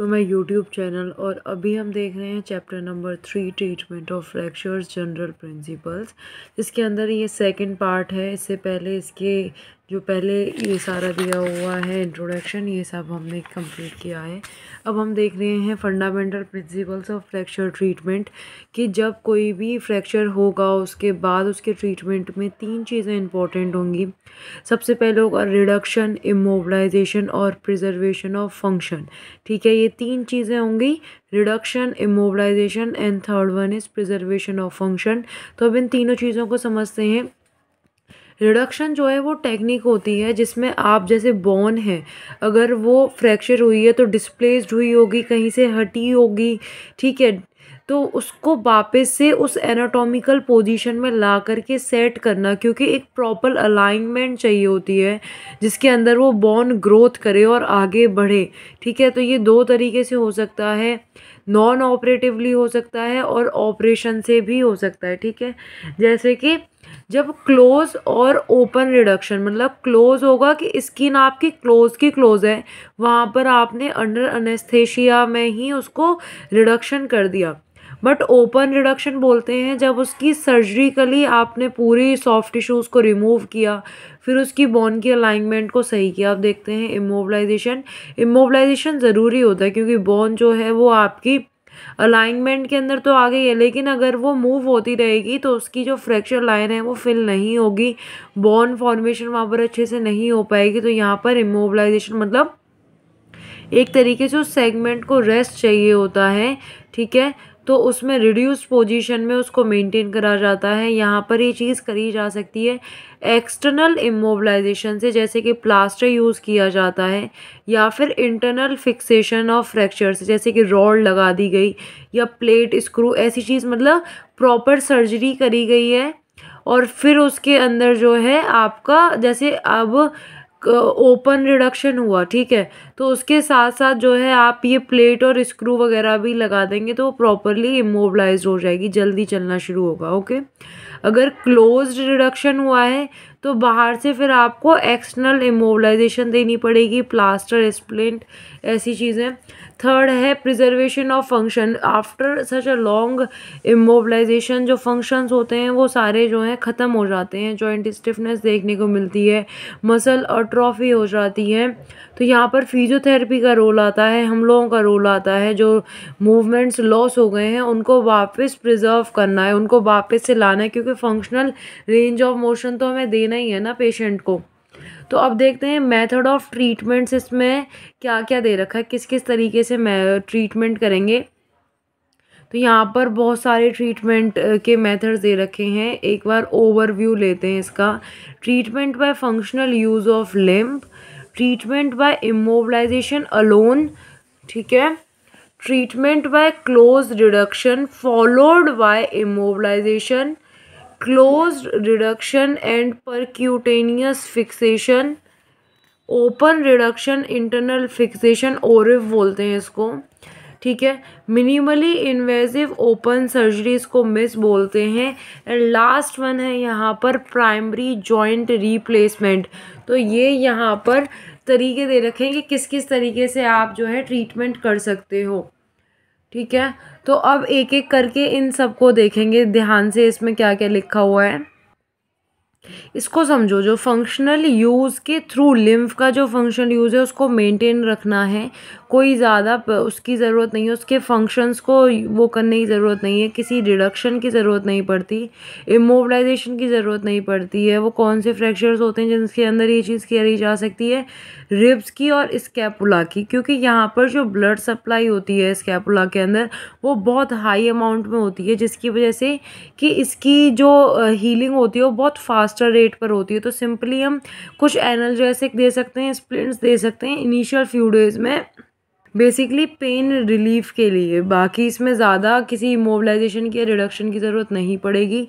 to my YouTube channel और अभी हम देख रहे हैं chapter number three treatment of fractures general principles इसके अंदर ये सेकंड पार्ट है इससे पहले इसके जो पहले ये सारा दिया हुआ है इंट्रोडक्शन ये सब हमने कंप्लीट किया है अब हम देख रहे हैं fundamental principles of fracture treatment कि जब कोई भी फ्रैक्चर होगा उसके बाद उसके ट्रीटमेंट में तीन चीज़ें इंपॉर्टेंट होंगी सबसे पहले होगा रिडक्शन इमोबलाइजेशन और प्रिजर्वेशन ऑफ फंक्शन ठीक है ये तीन चीज़ें होंगी reduction immobilization and third one is preservation of function तो अब इन तीनों चीज़ों को समझते हैं रिडक्शन जो है वो टेक्निक होती है जिसमें आप जैसे बोन है अगर वो फ्रैक्चर हुई है तो डिस्प्लेस्ड हुई होगी कहीं से हटी होगी ठीक है तो उसको वापस से उस एनाटॉमिकल पोजीशन में ला करके सेट करना क्योंकि एक प्रॉपर अलाइनमेंट चाहिए होती है जिसके अंदर वो बॉन ग्रोथ करे और आगे बढ़े ठीक है तो ये दो तरीके से हो सकता है नॉन ऑपरेटिवली हो सकता है और ऑपरेशन से भी हो सकता है ठीक है जैसे कि जब क्लोज और ओपन रिडक्शन मतलब क्लोज होगा कि स्किन आपकी क्लोज की क्लोज है वहाँ पर आपने अंडर अनेस्थेशिया में ही उसको रिडक्शन कर दिया बट ओपन रिडक्शन बोलते हैं जब उसकी सर्जरिकली आपने पूरी सॉफ्ट टिश्यूज़ को रिमूव किया फिर उसकी बोन की अलाइनमेंट को सही किया आप देखते हैं इमोबलाइजेशन इमोबलाइजेशन ज़रूरी होता है क्योंकि बोन जो है वो आपकी अलाइनमेंट के अंदर तो आ गई है लेकिन अगर वो मूव होती रहेगी तो उसकी जो फ्रैक्चर लाइन है वो फिल नहीं होगी बॉन फॉर्मेशन वहाँ पर अच्छे से नहीं हो पाएगी तो यहाँ पर इमोबलाइजेशन मतलब एक तरीके से उस सेगमेंट को रेस्ट चाहिए होता है ठीक है तो उसमें रिड्यूस पोजीशन में उसको मेंटेन करा जाता है यहाँ पर ये चीज़ करी जा सकती है एक्सटर्नल इमोबलाइजेशन से जैसे कि प्लास्टर यूज़ किया जाता है या फिर इंटरनल फिक्सेशन ऑफ फ्रैक्चर से जैसे कि रॉड लगा दी गई या प्लेट स्क्रू ऐसी चीज़ मतलब प्रॉपर सर्जरी करी गई है और फिर उसके अंदर जो है आपका जैसे अब ओपन रिडक्शन हुआ ठीक है तो उसके साथ साथ जो है आप ये प्लेट और स्क्रू वगैरह भी लगा देंगे तो प्रॉपरली इमोबलाइज हो जाएगी जल्दी चलना शुरू होगा ओके अगर क्लोज्ड रिडक्शन हुआ है तो बाहर से फिर आपको एक्सटर्नल इमोबलाइजेशन देनी पड़ेगी प्लास्टर स्प्लिंट ऐसी चीज़ें थर्ड है preservation of function after such a long immobilization जो फंक्शंस होते हैं वो सारे जो हैं ख़त्म हो जाते हैं जॉइंट स्टिफनेस देखने को मिलती है मसल अट्रॉफी हो जाती है तो यहाँ पर फिजियोथेरेपी का रोल आता है हम लोगों का रोल आता है जो मूवमेंट्स लॉस हो गए हैं उनको वापस प्रिजर्व करना है उनको वापस से लाना है क्योंकि फंक्शनल रेंज ऑफ मोशन तो हमें देना देना ही है ना पेशेंट को तो अब देखते हैं मेथड ऑफ ट्रीटमेंट्स इसमें क्या क्या दे रखा है किस किस तरीके से ट्रीटमेंट करेंगे तो यहाँ पर बहुत सारे ट्रीटमेंट के मेथड्स दे रखे हैं एक बार ओवरव्यू लेते हैं इसका treatment by functional use of limb treatment by immobilization alone ठीक है treatment by close reduction followed by immobilization closed reduction and percutaneous fixation open reduction internal fixation ORIF बोलते हैं इसको ठीक है मिनिमली इन्वेजिव ओपन सर्जरी इसको MIS बोलते हैं एंड लास्ट वन है यहाँ पर प्राइमरी जॉइंट रिप्लेसमेंट तो ये यहाँ पर तरीके दे रखें कि किस किस तरीके से आप जो है ट्रीटमेंट कर सकते हो ठीक है तो अब एक एक करके इन सबको देखेंगे ध्यान से इसमें क्या क्या लिखा हुआ है इसको समझो जो फंक्शनल यूज़ के थ्रू लिम्फ का जो फंक्शनल यूज़ है उसको मेंटेन रखना है कोई ज़्यादा उसकी ज़रूरत नहीं है उसके फंक्शंस को वो करने की ज़रूरत नहीं है किसी रिडक्शन की ज़रूरत नहीं पड़ती इमोबलाइजेशन की ज़रूरत नहीं पड़ती है वो कौन से फ्रैक्चर्स होते हैं जिनके अंदर ये चीज़ किया जा सकती है रिब्स की और स्कैपुला की क्योंकि यहाँ पर जो ब्लड सप्लाई होती है स्कैपुला के अंदर वो बहुत हाई अमाउंट में होती है जिसकी वजह से कि इसकी जो हीलिंग होती है वो बहुत फास्ट फास्टर रेट पर होती है तो सिंपली हम कुछ एनर्जेसिक दे सकते हैं स्प्लिट्स दे सकते हैं इनिशियल फ्यू डेज में बेसिकली पेन रिलीफ के लिए बाकी इसमें ज़्यादा किसी इमोबलाइजेशन या रिडक्शन की ज़रूरत नहीं पड़ेगी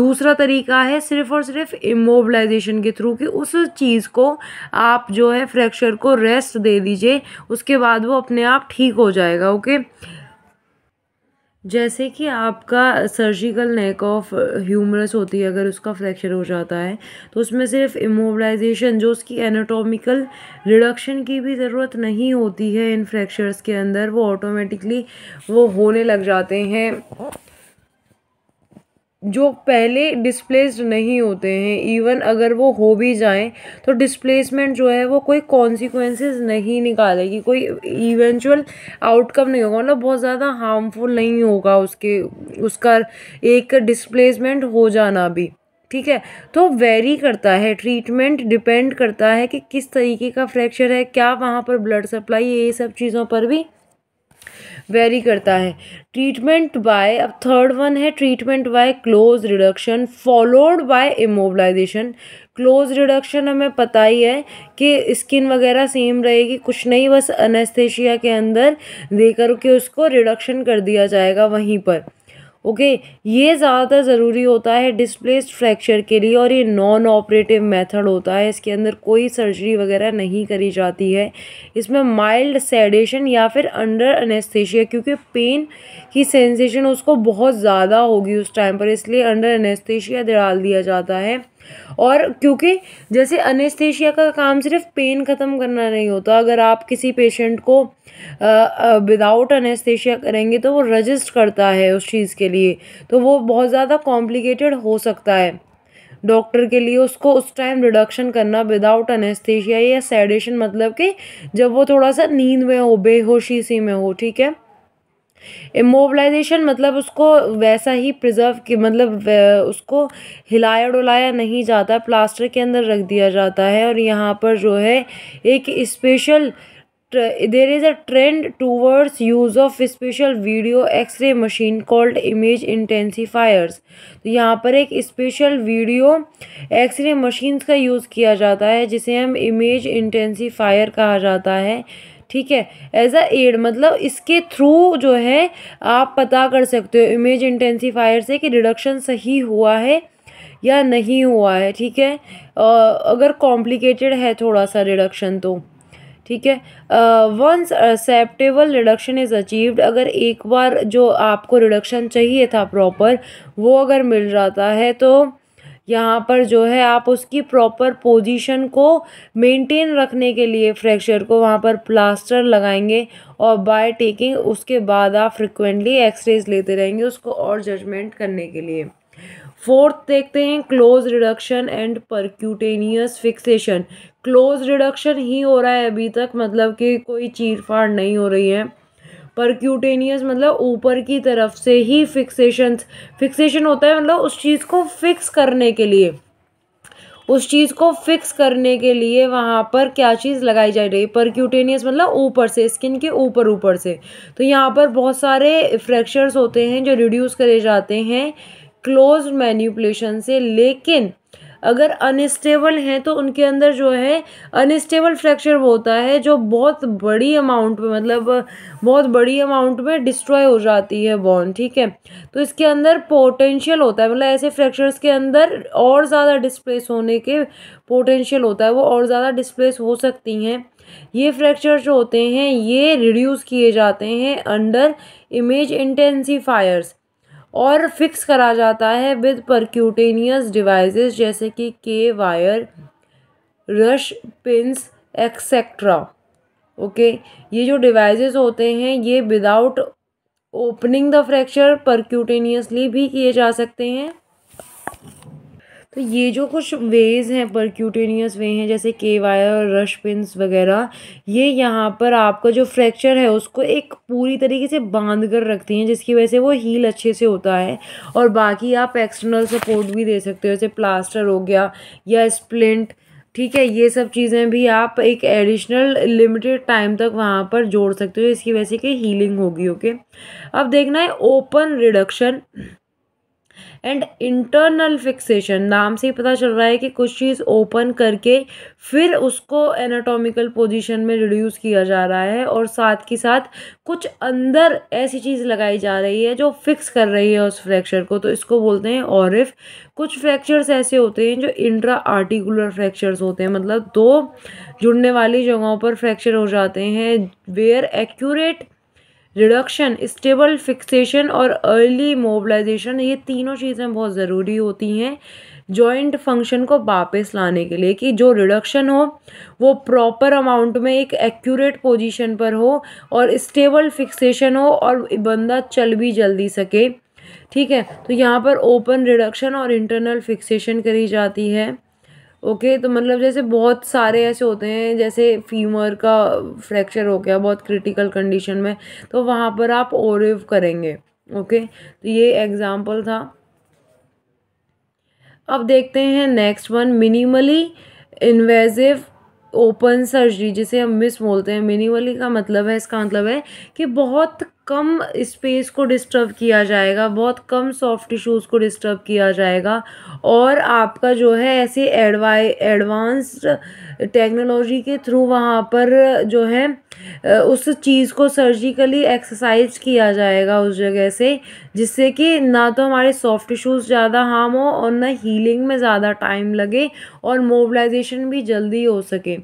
दूसरा तरीका है सिर्फ और सिर्फ इमोबलाइजेशन के थ्रू कि उस चीज़ को आप जो है फ्रैक्चर को रेस्ट दे दीजिए उसके बाद वो अपने आप ठीक हो जाएगा ओके जैसे कि आपका सर्जिकल नेक ऑफ ह्यूमरस होती है अगर उसका फ्रैक्चर हो जाता है तो उसमें सिर्फ इमोबलाइजेशन जो उसकी एनाटॉमिकल रिडक्शन की भी ज़रूरत नहीं होती है इन फ्रैक्चर्स के अंदर वो ऑटोमेटिकली वो होने लग जाते हैं जो पहले डिस्प्लेस्ड नहीं होते हैं इवन अगर वो हो भी जाएं तो डिस्प्लेसमेंट जो है वो कोई कॉन्सिक्वेंसेस नहीं निकालेगी कोई इवेंचुअल आउटकम नहीं होगा मतलब बहुत ज़्यादा हार्मफुल नहीं होगा उसके उसका एक डिस्प्लेसमेंट हो जाना भी ठीक है तो वेरी करता है ट्रीटमेंट डिपेंड करता है कि किस तरीके का फ्रैक्चर है क्या वहाँ पर ब्लड सप्लाई ये सब चीज़ों पर भी वेरी करता है ट्रीटमेंट बाय अब थर्ड वन है treatment by close reduction followed by immobilization close reduction हमें पता ही है कि स्किन वगैरह सेम रहेगी कुछ नहीं बस अनेस्थेशिया के अंदर देकर के उसको रिडक्शन कर दिया जाएगा वहीं पर ओके ये ज़्यादातर ज़रूरी होता है डिस्प्लेस्ड फ्रैक्चर के लिए और ये नॉन ऑपरेटिव मेथड होता है इसके अंदर कोई सर्जरी वगैरह नहीं करी जाती है इसमें माइल्ड सेडेशन या फिर अंडर अनेस्थेशिया क्योंकि पेन की सेंसेशन उसको बहुत ज़्यादा होगी उस टाइम पर इसलिए अंडर अनेस्थेशिया डाल दिया जाता है और क्योंकि जैसे अनेस्थेशिया का काम सिर्फ पेन ख़त्म करना नहीं होता अगर आप किसी पेशेंट को विदाउट अनेस्थेशिया करेंगे तो वो रजिस्ट करता है उस चीज़ के लिए तो वो बहुत ज़्यादा कॉम्प्लिकेटेड हो सकता है डॉक्टर के लिए उसको उस टाइम रिडक्शन करना विदाउट अनेस्थेशिया या सेडेशन मतलब कि जब वो थोड़ा सा नींद में हो बेहोशी सी में हो ठीक है इमोबलाइजेशन मतलब उसको वैसा ही प्रिजर्व कि मतलब उसको हिलाया डुलाया नहीं जाता प्लास्टर के अंदर रख दिया जाता है और यहाँ पर जो है एक special there is a trend towards use of special video X ray machine called image intensifiers तो यहाँ पर एक स्पेशल वीडियो एक्सरे मशीन्स का यूज़ किया जाता है जिसे हम इमेज इंटेंसीफायर कहा जाता है ठीक है एज अ एड मतलब इसके थ्रू जो है आप पता कर सकते हो इमेज इंटेंसीफायर से कि रिडक्शन सही हुआ है या नहीं हुआ है ठीक है अगर कॉम्प्लिकेटेड है थोड़ा सा रिडक्शन तो ठीक है once acceptable reduction is achieved अगर एक बार जो आपको रिडक्शन चाहिए था प्रॉपर वो अगर मिल जाता है तो यहाँ पर जो है आप उसकी प्रॉपर पोजीशन को मेंटेन रखने के लिए फ्रैक्चर को वहाँ पर प्लास्टर लगाएंगे और बाय टेकिंग उसके बाद आप फ्रिक्वेंटली एक्सरेज लेते रहेंगे उसको और जजमेंट करने के लिए फोर्थ देखते हैं close reduction and percutaneous fixation close reduction ही हो रहा है अभी तक मतलब कि कोई फाड़ नहीं हो रही है परक्यूटेनियस मतलब ऊपर की तरफ से ही फिक्सेशन फिक्सेशन होता है मतलब उस चीज़ को फिक्स करने के लिए उस चीज़ को फिक्स करने के लिए वहाँ पर क्या चीज़ लगाई जा रही है परक्यूटेनियस मतलब ऊपर से स्किन के ऊपर ऊपर से तो यहाँ पर बहुत सारे फ्रैक्चर्स होते हैं जो रिड्यूस करे जाते हैं क्लोज मैन्यूपलेशन से लेकिन अगर अनस्टेबल हैं तो उनके अंदर जो है अनस्टेबल फ्रैक्चर होता है जो बहुत बड़ी अमाउंट में मतलब बहुत बड़ी अमाउंट में डिस्ट्रॉय हो जाती है बॉन ठीक है तो इसके अंदर पोटेंशियल होता है मतलब ऐसे फ्रैक्चर्स के अंदर और ज़्यादा डिस्प्लेस होने के पोटेंशियल होता है वो और ज़्यादा डिस्प्लेस हो सकती हैं ये फ्रैक्चर जो होते हैं ये रिड्यूस किए जाते हैं अंडर इमेज इंटेंसीफायर्स और फिक्स करा जाता है विद परक्यूटेनियस डिवाइसेस जैसे कि K wire Rush pins etcetera okay ये जो डिवाइसेस होते हैं ये without opening the fracture percutaneously भी किए जा सकते हैं तो ये जो कुछ वेज हैं परक्यूटेनियस वे हैं जैसे के वायर रश पिंस वगैरह ये यहाँ पर आपका जो फ्रैक्चर है उसको एक पूरी तरीके से बांध कर रखती हैं जिसकी वजह से वो हील अच्छे से होता है और बाकी आप एक्सटर्नल सपोर्ट भी दे सकते हो जैसे प्लास्टर हो गया या स्प्लिंट ठीक है ये सब चीज़ें भी आप एक एडिशनल लिमिटेड टाइम तक वहाँ पर जोड़ सकते हो इसकी वजह से कि हीलिंग होगी ओके अब देखना है open reduction and internal fixation नाम से ही पता चल रहा है कि कुछ चीज़ ओपन करके फिर उसको एनाटॉमिकल पोजीशन में रिड्यूस किया जा रहा है और साथ के साथ कुछ अंदर ऐसी चीज़ लगाई जा रही है जो फिक्स कर रही है उस फ्रैक्चर को तो इसको बोलते हैं इफ कुछ फ्रैक्चर्स ऐसे होते हैं जो इंट्रा आर्टिकुलर फ्रैक्चर्स होते हैं मतलब दो जुड़ने वाली जगहों पर फ्रैक्चर हो जाते हैं where accurate reduction stable fixation और अर्ली मोबलाइजेशन ये तीनों चीज़ें बहुत ज़रूरी होती हैं जॉइंट फंक्शन को वापस लाने के लिए कि जो रिडक्शन हो वो प्रॉपर अमाउंट में एक एक्यूरेट पोजीशन पर हो और स्टेबल फिक्सेशन हो और बंदा चल भी जल्दी सके ठीक है तो यहाँ पर ओपन रिडक्शन और इंटरनल फिक्सेशन करी जाती है ओके तो मतलब जैसे बहुत सारे ऐसे होते हैं जैसे फीमर का फ्रैक्चर हो गया बहुत क्रिटिकल कंडीशन में तो वहाँ पर आप ओरिव करेंगे ओके तो ये एग्ज़ाम्पल था अब देखते हैं next one minimally invasive open surgery जिसे हम मिस बोलते हैं मिनिमली का मतलब है इसका मतलब है कि बहुत कम स्पेस को डिस्टर्ब किया जाएगा बहुत कम सॉफ्ट टिश्यूज़ को डिस्टर्ब किया जाएगा और आपका जो है ऐसे एडवाई एडवांस्ड टेक्नोलॉजी के थ्रू वहाँ पर जो है उस चीज़ को सर्जिकली एक्सरसाइज किया जाएगा उस जगह से जिससे कि ना तो हमारे सॉफ्ट टिश्यूज़ ज़्यादा हार्म हो और ना हीलिंग में ज़्यादा टाइम लगे और मोबलाइजेशन भी जल्दी हो सके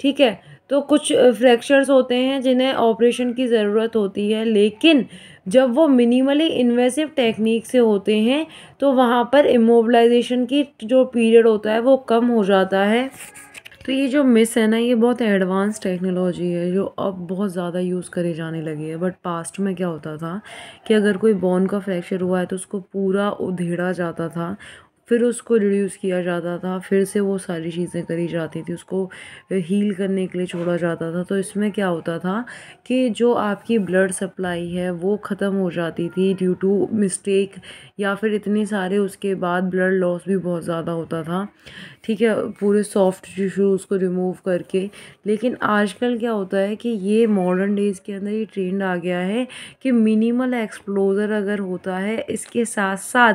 ठीक है तो कुछ फ्रैक्चर्स होते हैं जिन्हें ऑपरेशन की ज़रूरत होती है लेकिन जब वो मिनिमली इन्वेसिव टेक्निक से होते हैं तो वहाँ पर इमोबलाइजेशन की जो पीरियड होता है वो कम हो जाता है तो ये जो मिस है ना ये बहुत एडवांस टेक्नोलॉजी है जो अब बहुत ज़्यादा यूज़ करे जाने लगी है बट पास्ट में क्या होता था कि अगर कोई बोन का फ्रैक्चर हुआ है तो उसको पूरा उधेड़ा जाता था फिर उसको रिड्यूस किया जाता था फिर से वो सारी चीज़ें करी जाती थी उसको हील करने के लिए छोड़ा जाता था तो इसमें क्या होता था कि जो आपकी ब्लड सप्लाई है वो ख़त्म हो जाती थी ड्यू टू मिस्टेक या फिर इतने सारे उसके बाद ब्लड लॉस भी बहुत ज़्यादा होता था ठीक है पूरे सॉफ्ट टिश्यूज़ को रिमूव करके लेकिन आजकल क्या होता है कि ये मॉडर्न डेज़ के अंदर ये ट्रेंड आ गया है कि मिनिमल एक्सप्लोज़र अगर होता है इसके साथ साथ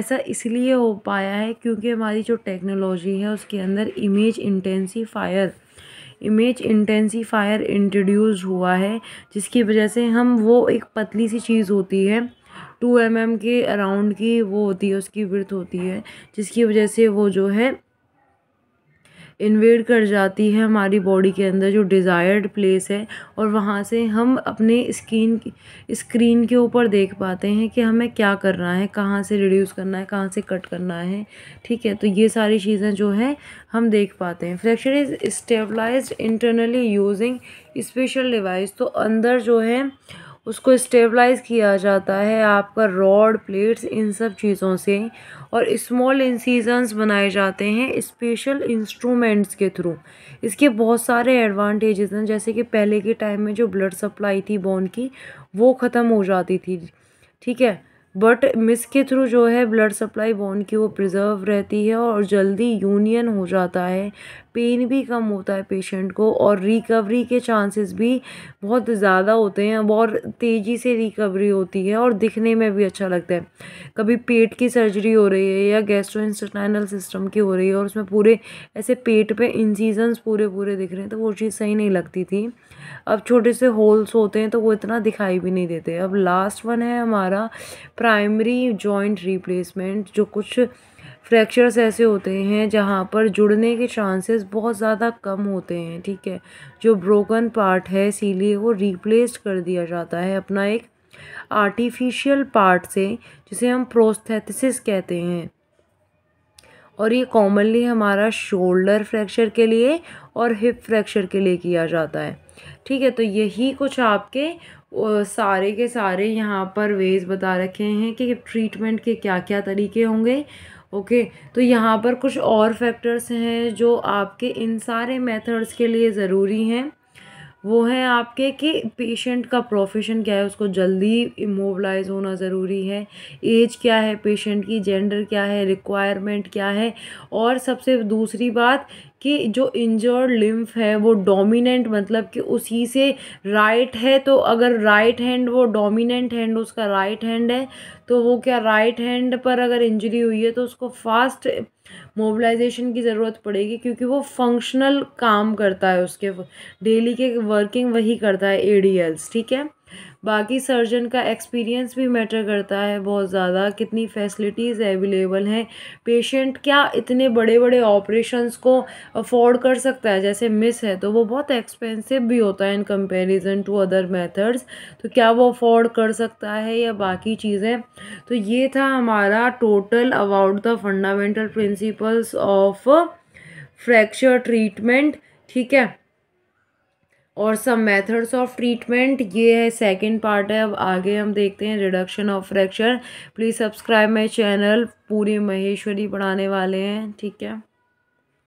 ऐसा इसलिए हो पाया है क्योंकि हमारी जो टेक्नोलॉजी है उसके अंदर image intensifier image intensifier introduce हुआ है जिसकी वजह से हम वो एक पतली सी चीज़ होती है टू एम mm के अराउंड की वो होती है उसकी वृथ होती है जिसकी वजह से वो जो है इन्वेड कर जाती है हमारी बॉडी के अंदर जो डिज़ायर्ड प्लेस है और वहाँ से हम अपने स्किन स्क्रीन के ऊपर देख पाते हैं कि हमें क्या करना है कहाँ से रिड्यूस करना है कहाँ से कट करना है ठीक है तो ये सारी चीज़ें जो है हम देख पाते हैं fracture is stabilize internally using special device तो अंदर जो है उसको स्टेबलाइज़ किया जाता है आपका रॉड प्लेट्स इन सब चीज़ों से और स्मॉल इंसीजन्स बनाए जाते हैं स्पेशल इंस्ट्रूमेंट्स के थ्रू इसके बहुत सारे एडवांटेजेस हैं जैसे कि पहले के टाइम में जो ब्लड सप्लाई थी बोन की वो ख़त्म हो जाती थी ठीक है बट मिस के थ्रू जो है ब्लड सप्लाई बोन की वो प्रिजर्व रहती है और जल्दी यूनियन हो जाता है पेन भी कम होता है पेशेंट को और रिकवरी के चांसेस भी बहुत ज़्यादा होते हैं और तेज़ी से रिकवरी होती है और दिखने में भी अच्छा लगता है कभी पेट की सर्जरी हो रही है या गैस्ट्रो सिस्टम की हो रही है और उसमें पूरे ऐसे पेट पे इंसीजनस पूरे पूरे दिख रहे हैं तो वो चीज़ सही नहीं लगती थी अब छोटे से होल्स होते हैं तो वो इतना दिखाई भी नहीं देते अब लास्ट वन है हमारा प्राइमरी जॉइंट रिप्लेसमेंट जो कुछ फ्रैक्चर्स ऐसे होते हैं जहाँ पर जुड़ने के चांसेस बहुत ज़्यादा कम होते हैं ठीक है जो ब्रोकन पार्ट है इसीलिए वो रिप्लेस कर दिया जाता है अपना एक आर्टिफिशियल पार्ट से जिसे हम प्रोस्थेटिस कहते हैं और ये कॉमनली हमारा शोल्डर फ्रैक्चर के लिए और हिप फ्रैक्चर के लिए किया जाता है ठीक है तो यही कुछ आपके सारे के सारे यहाँ पर वेज बता रखे हैं कि ट्रीटमेंट के क्या क्या तरीके होंगे ओके okay, तो यहाँ पर कुछ और फैक्टर्स हैं जो आपके इन सारे मेथड्स के लिए ज़रूरी हैं वो है आपके कि पेशेंट का प्रोफेशन क्या है उसको जल्दी इमोबलाइज होना ज़रूरी है एज क्या है पेशेंट की जेंडर क्या है रिक्वायरमेंट क्या है और सबसे दूसरी बात कि जो इंजर्ड लिम्फ है वो डोमिनेंट मतलब कि उसी से राइट है तो अगर राइट हैंड वो डोमिनेंट हैंड उसका राइट हैंड है तो वो क्या राइट हैंड पर अगर इंजरी हुई है तो उसको फास्ट मोबिलाइजेशन की ज़रूरत पड़ेगी क्योंकि वो फंक्शनल काम करता है उसके डेली के वर्किंग वही करता है ए ठीक है बाकी सर्जन का एक्सपीरियंस भी मैटर करता है बहुत ज़्यादा कितनी फैसिलिटीज़ अवेलेबल हैं पेशेंट क्या इतने बड़े बड़े ऑपरेशंस को अफोर्ड कर सकता है जैसे मिस है तो वो बहुत एक्सपेंसिव भी होता है in comparison to other methods तो क्या वो अफोर्ड कर सकता है या बाकी चीज़ें तो ये था हमारा total about the fundamental principles of fracture treatment ठीक है और सम मेथड्स ऑफ ट्रीटमेंट ये है सेकंड पार्ट है अब आगे हम देखते हैं reduction of fracture please subscribe my channel पूरे महेश्वरी पढ़ाने वाले हैं ठीक है